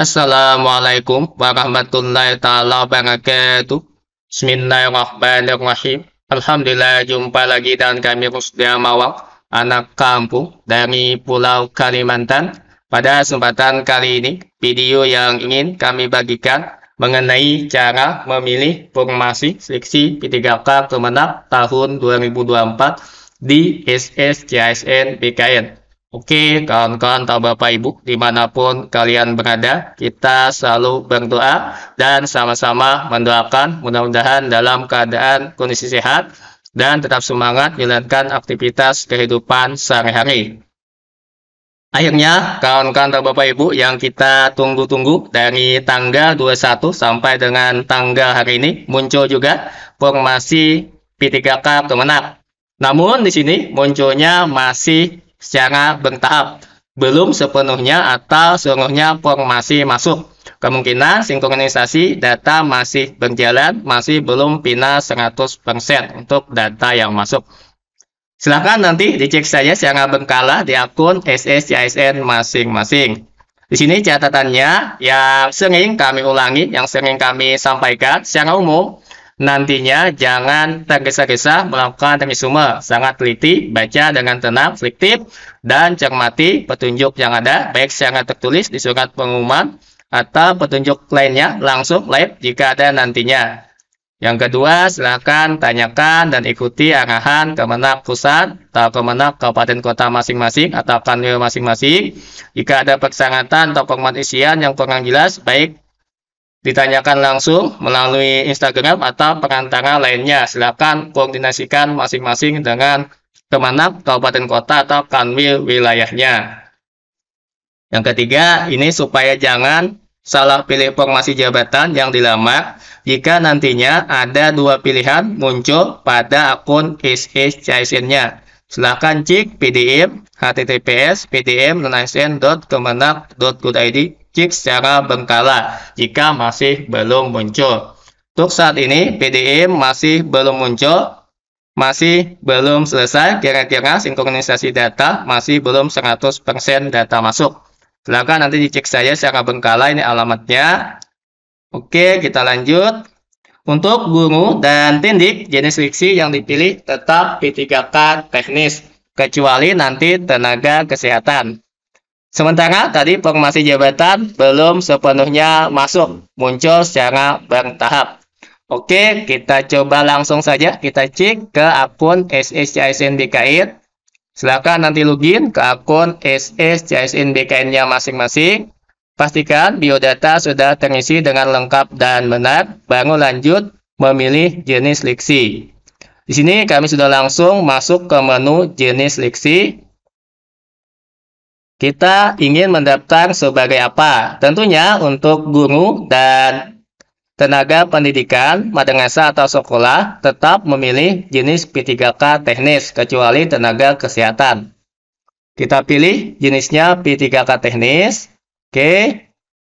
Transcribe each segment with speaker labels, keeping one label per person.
Speaker 1: Assalamualaikum warahmatullahi taala wabarakatuh. Bismillahirrahmanirrahim. Alhamdulillah jumpa lagi dan kami Rusdia Mawar, anak kampung dari Pulau Kalimantan. Pada kesempatan kali ini, video yang ingin kami bagikan mengenai cara memilih formasi seleksi P3K Kemenak tahun 2024 di SSCSN BKN. Oke, kawan-kawan atau Bapak Ibu, dimanapun kalian berada, kita selalu berdoa dan sama-sama mendoakan mudah-mudahan dalam keadaan kondisi sehat dan tetap semangat menjalankan aktivitas kehidupan sehari-hari. Akhirnya, kawan-kawan atau Bapak Ibu yang kita tunggu-tunggu dari tanggal 21 sampai dengan tanggal hari ini muncul juga formasi P3K kemenang. Namun di sini munculnya masih secara bertahap, belum sepenuhnya atau seluruhnya formasi masuk. Kemungkinan sinkronisasi data masih berjalan, masih belum pina 100% untuk data yang masuk. Silahkan nanti dicek saja secara berkala di akun SSCISN masing-masing. Di sini catatannya yang sering kami ulangi, yang sering kami sampaikan secara umum, Nantinya jangan tergesa-gesa melakukan resume, sangat teliti, baca dengan tenang, fliktif, dan cermati petunjuk yang ada, baik secara tertulis di surat pengumuman atau petunjuk lainnya langsung live jika ada nantinya. Yang kedua, silakan tanyakan dan ikuti arahan kemenak pusat atau kemenak kabupaten kota masing-masing atau kanwil masing-masing. Jika ada persyaratan atau pengumuman isian yang kurang jelas, baik ditanyakan langsung melalui Instagram atau perantara lainnya. Silakan koordinasikan masing-masing dengan kemenang kabupaten kota atau kanwil wilayahnya. Yang ketiga, ini supaya jangan salah pilih formasi jabatan yang dilamar jika nantinya ada dua pilihan muncul pada akun isiscaisin-nya. Silahkan cek PDM https pdm.kemenak.go.id cek secara berkala jika masih belum muncul. Untuk saat ini PDM masih belum muncul, masih belum selesai, kira-kira sinkronisasi data masih belum 100% data masuk. Silahkan nanti dicek saya secara berkala ini alamatnya. Oke, kita lanjut. Untuk guru dan tindik, jenis fiksi yang dipilih tetap P3K teknis, kecuali nanti tenaga kesehatan. Sementara tadi formasi jabatan belum sepenuhnya masuk, muncul secara bertahap. Oke, kita coba langsung saja kita cek ke akun SSCSN BKN. Silakan nanti login ke akun SSCSN bkn nya masing-masing. Pastikan biodata sudah terisi dengan lengkap dan benar, Bangun lanjut memilih jenis liksi. Di sini kami sudah langsung masuk ke menu jenis liksi. Kita ingin mendaftar sebagai apa? Tentunya untuk guru dan tenaga pendidikan, madrasah atau sekolah tetap memilih jenis P3K teknis kecuali tenaga kesehatan. Kita pilih jenisnya P3K teknis. Oke.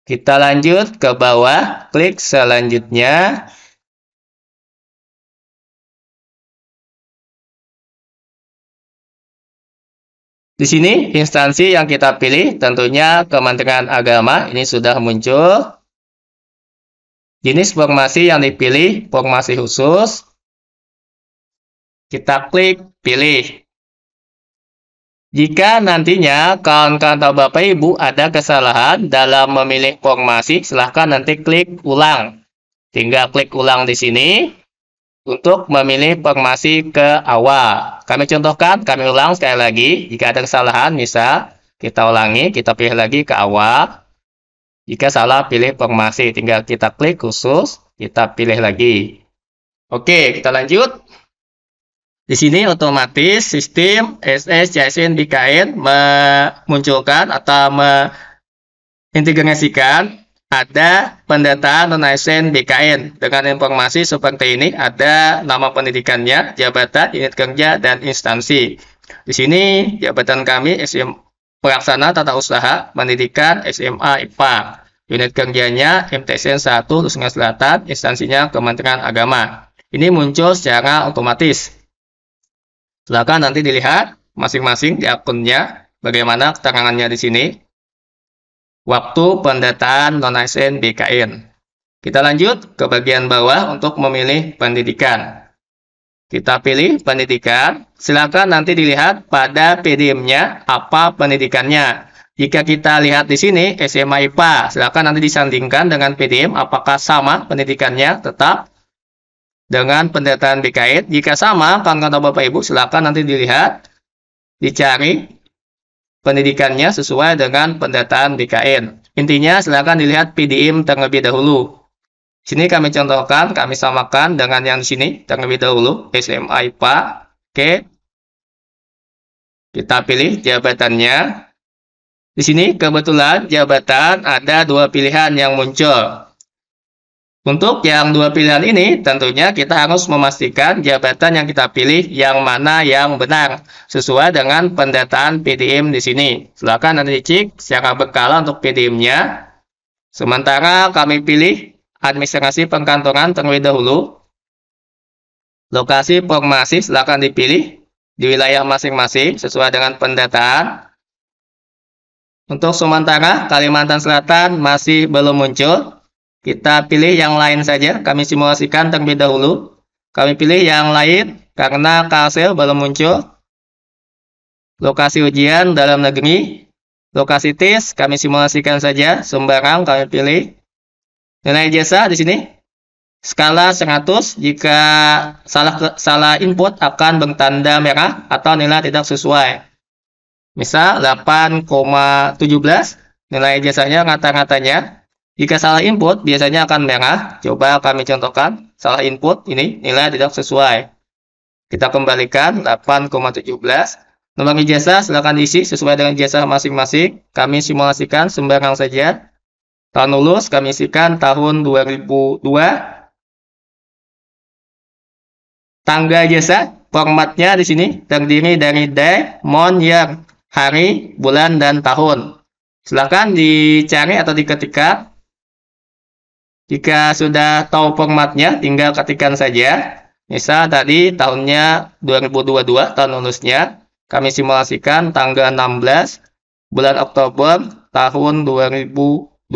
Speaker 1: Kita lanjut ke bawah, klik selanjutnya. Di sini instansi yang kita pilih tentunya Kementerian Agama ini sudah muncul. Jenis formasi yang dipilih formasi khusus. Kita klik pilih. Jika nantinya kawan-kawan atau Bapak Ibu ada kesalahan dalam memilih formasi, silahkan nanti klik ulang. Tinggal klik ulang di sini untuk memilih formasi ke awal. Kami contohkan, kami ulang sekali lagi. Jika ada kesalahan, bisa kita ulangi, kita pilih lagi ke awal. Jika salah, pilih formasi. Tinggal kita klik khusus, kita pilih lagi. Oke, kita lanjut. Di sini otomatis sistem SS, JSON, DKN memunculkan atau mengintegrasikan ada pendataan non-ASN BKN dengan informasi seperti ini ada nama pendidikannya, jabatan, unit kerja, dan instansi. Di sini jabatan kami SM, pelaksana tata usaha pendidikan SMA IPA. Unit kerjanya MTSN 1 Sungai Selatan, instansinya Kementerian Agama. Ini muncul secara otomatis. Silakan nanti dilihat masing-masing di akunnya bagaimana keterangannya di sini waktu pendataan non ASN BKN. Kita lanjut ke bagian bawah untuk memilih pendidikan. Kita pilih pendidikan, silakan nanti dilihat pada PDM-nya apa pendidikannya. Jika kita lihat di sini SMA IPA, silakan nanti disandingkan dengan PDM apakah sama pendidikannya tetap dengan pendataan BKN. Jika sama, kawan-kawan Bapak Ibu silakan nanti dilihat, dicari pendidikannya sesuai dengan pendataan BKN. Intinya silakan dilihat PDM terlebih dahulu. Sini kami contohkan, kami samakan dengan yang di sini terlebih dahulu SMA IPA. Oke. Kita pilih jabatannya. Di sini kebetulan jabatan ada dua pilihan yang muncul. Untuk yang dua pilihan ini, tentunya kita harus memastikan jabatan yang kita pilih yang mana yang benar, sesuai dengan pendataan PDM di sini. Silakan nanti cek secara berkala untuk PDM-nya. Sementara kami pilih administrasi pengkantoran terlebih dahulu. Lokasi formasi silakan dipilih di wilayah masing-masing sesuai dengan pendataan. Untuk sementara, Kalimantan Selatan masih belum muncul. Kita pilih yang lain saja. Kami simulasikan terlebih dahulu. Kami pilih yang lain karena hasil belum muncul. Lokasi ujian dalam negeri. Lokasi tes kami simulasikan saja. Sembarang kami pilih. Nilai jasa di sini. Skala 100 jika salah salah input akan bertanda merah atau nilai tidak sesuai. Misal 8,17 nilai jasanya rata-ratanya jika salah input, biasanya akan merah. Coba kami contohkan, salah input ini nilai tidak sesuai. Kita kembalikan 8,17. Nomor ijazah silakan diisi sesuai dengan ijazah masing-masing. Kami simulasikan sembarang saja. Tahun lulus kami isikan tahun 2002. Tangga jasa, formatnya di sini terdiri dari day, month, year, hari, bulan, dan tahun. Silakan dicari atau diketikkan jika sudah tahu formatnya, tinggal ketikkan saja. Misal tadi tahunnya 2022, tahun lulusnya. Kami simulasikan tanggal 16 bulan Oktober tahun 2022.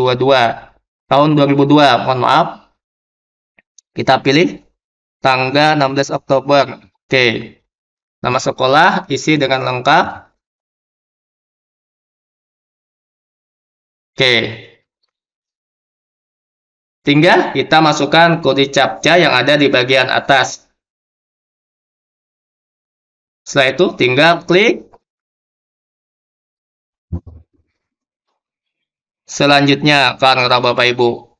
Speaker 1: Tahun 2002, mohon maaf. Kita pilih tanggal 16 Oktober. Oke. Nama sekolah isi dengan lengkap. Oke. Tinggal kita masukkan kode captcha yang ada di bagian atas. Setelah itu tinggal klik. Selanjutnya karena Bapak Ibu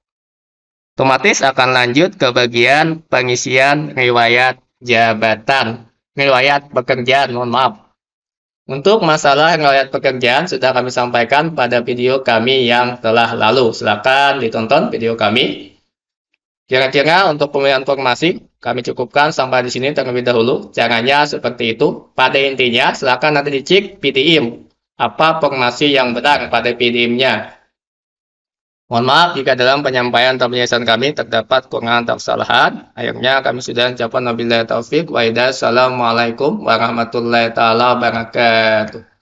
Speaker 1: otomatis akan lanjut ke bagian pengisian riwayat jabatan, riwayat pekerjaan, mohon maaf. Untuk masalah ngelayat pekerjaan sudah kami sampaikan pada video kami yang telah lalu. Silakan ditonton video kami. Kira-kira untuk pemilihan formasi, kami cukupkan sampai di sini terlebih dahulu. Caranya seperti itu. Pada intinya, silakan nanti dicek PDIM. Apa formasi yang benar pada PDIM-nya. Mohon maaf jika dalam penyampaian atau penyelesaian kami terdapat kekurangan atau kesalahan. Akhirnya kami sudah mencapai Nabi taufik Waidah. Assalamualaikum warahmatullahi wabarakatuh.